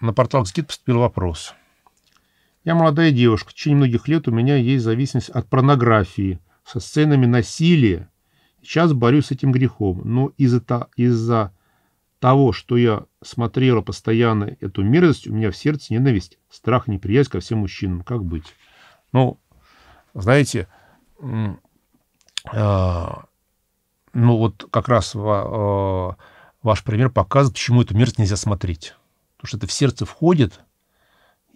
на портал Скид поступил вопрос. Я молодая девушка, в течение многих лет у меня есть зависимость от порнографии со сценами насилия. Сейчас борюсь с этим грехом, но из-за то, из того, что я смотрела постоянно эту мерзость, у меня в сердце ненависть, страх, неприязнь ко всем мужчинам. Как быть? Ну, знаете, а, ну вот как раз а, а, ваш пример показывает, почему эту мерзость нельзя смотреть потому что это в сердце входит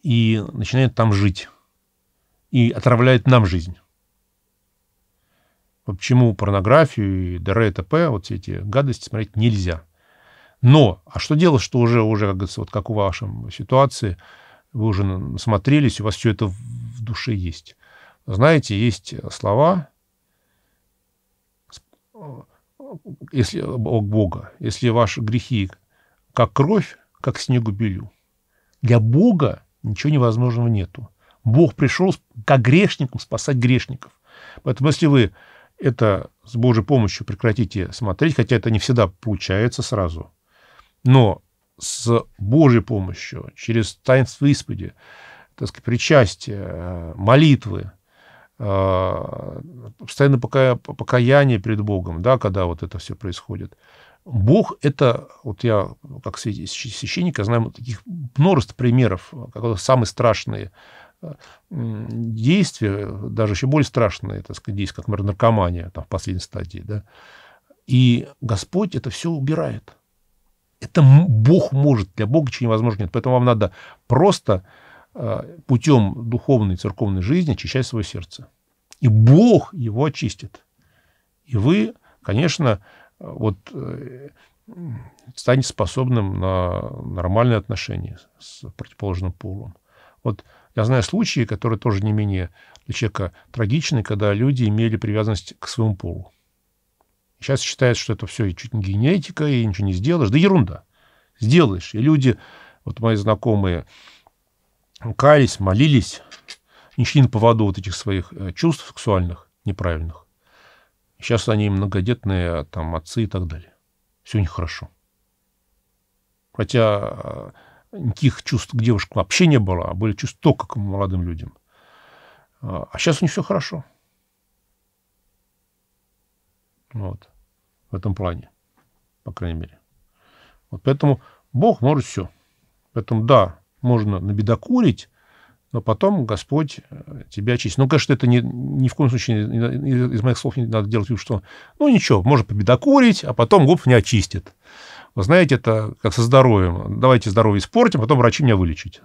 и начинает там жить, и отравляет нам жизнь. Почему порнографию и ДР и т.п., вот все эти гадости смотреть нельзя. Но, а что делать, что уже, уже как вот как у вашей ситуации, вы уже смотрелись, у вас все это в душе есть. Знаете, есть слова, э, если э, Бога, если ваши грехи как кровь, как снегобелю. Для Бога ничего невозможного нету. Бог пришел к грешникам спасать грешников. Поэтому если вы это с Божьей помощью прекратите смотреть, хотя это не всегда получается сразу, но с Божьей помощью, через таинство исповеди, так сказать, причастие, э, молитвы, Э, постоянное покаяние перед Богом, да, когда вот это все происходит. Бог – это, вот я как священник, я знаю таких множество примеров, когда самые страшные э, действия, даже еще более страшные, так сказать, действия, как, например, наркомания там, в последней стадии, да, и Господь это все убирает. Это Бог может, для Бога ничего невозможно нет. Поэтому вам надо просто Э, путем духовной церковной жизни очищать свое сердце. И Бог его очистит. И вы, конечно, э, вот э, станете способным на нормальные отношения с противоположным полом. Вот я знаю случаи, которые тоже не менее для человека трагичны, когда люди имели привязанность к своему полу. Сейчас считается, что это все и чуть не генетика, и ничего не сделаешь. Да ерунда. Сделаешь. И люди, вот мои знакомые, кались, молились, не шли на поводу вот этих своих э, чувств сексуальных неправильных. Сейчас они многодетные, а там, отцы и так далее. Все у них хорошо. Хотя э, никаких чувств к девушкам вообще не было, а были чувства только к молодым людям. А сейчас а у них все хорошо. Вот. В этом плане, по крайней мере. Вот поэтому Бог может все. Поэтому да, можно набедокурить, но потом Господь э, тебя очистит. Ну, конечно, это не ни в коем случае из моих слов не надо делать вид, что ну ничего, можно победокурить, а потом губ не очистит. Вы знаете, это как со здоровьем. Давайте здоровье испортим, а потом врачи меня вылечить.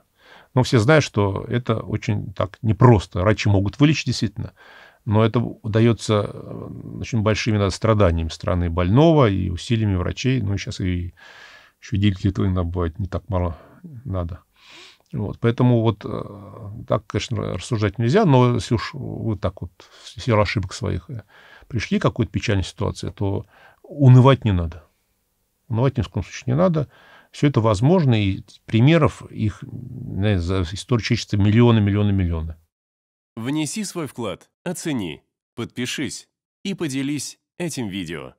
Но ну, все знают, что это очень так непросто. Врачи могут вылечить действительно, но это удается э, очень большими надо, страданиями страны больного и усилиями врачей. Ну, и сейчас и еще дельки, то иногда бывает не так мало надо. Вот, поэтому вот э, так, конечно, рассуждать нельзя, но если уж вы так вот в силу ошибок своих э, пришли к какой-то печальной ситуации, то унывать не надо. Унывать ни в коем случае не надо. Все это возможно, и примеров их знаете, за историю человечества миллионы, миллионы, миллионы. Внеси свой вклад, оцени, подпишись и поделись этим видео.